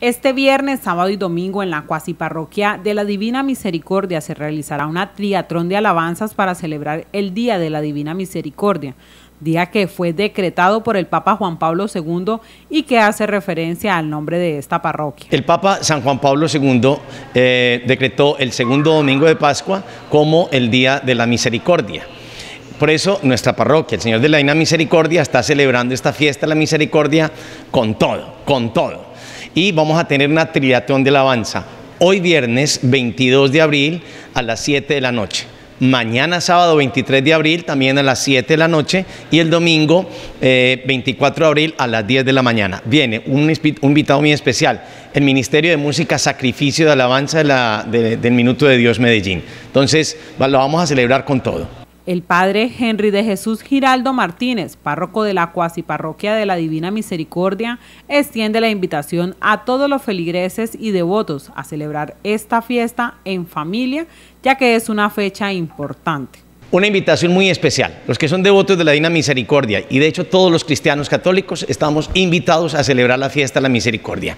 Este viernes, sábado y domingo en la cuasi parroquia de la Divina Misericordia se realizará una triatrón de alabanzas para celebrar el Día de la Divina Misericordia, día que fue decretado por el Papa Juan Pablo II y que hace referencia al nombre de esta parroquia. El Papa San Juan Pablo II eh, decretó el segundo domingo de Pascua como el Día de la Misericordia. Por eso nuestra parroquia, el Señor de la Divina Misericordia, está celebrando esta fiesta de la misericordia con todo, con todo. Y vamos a tener una triatón de alabanza. Hoy viernes 22 de abril a las 7 de la noche mañana sábado 23 de abril también a las 7 de la noche y el domingo 24 eh, de abril a las 10 de la mañana. Viene un, invitado muy especial, el Ministerio de Música Sacrificio de Alabanza del Minuto de Dios Medellín. Entonces lo vamos a celebrar con todo. El padre Henry de Jesús Giraldo Martínez, párroco de la cuasi parroquia de la Divina Misericordia, extiende la invitación a todos los feligreses y devotos a celebrar esta fiesta en familia, ya que es una fecha importante. Una invitación muy especial. Los que son devotos de la Divina Misericordia y de hecho todos los cristianos católicos estamos invitados a celebrar la fiesta de la misericordia.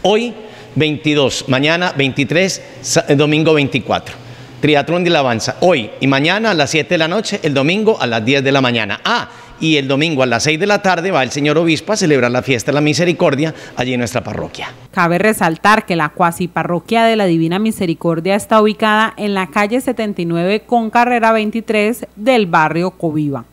Hoy 22, mañana 23, eh, domingo 24. Triatlón de la hoy y mañana a las 7 de la noche, el domingo a las 10 de la mañana. Ah, y el domingo a las 6 de la tarde va el señor obispo a celebrar la fiesta de la misericordia allí en nuestra parroquia. Cabe resaltar que la cuasi parroquia de la Divina Misericordia está ubicada en la calle 79 con carrera 23 del barrio Coviva.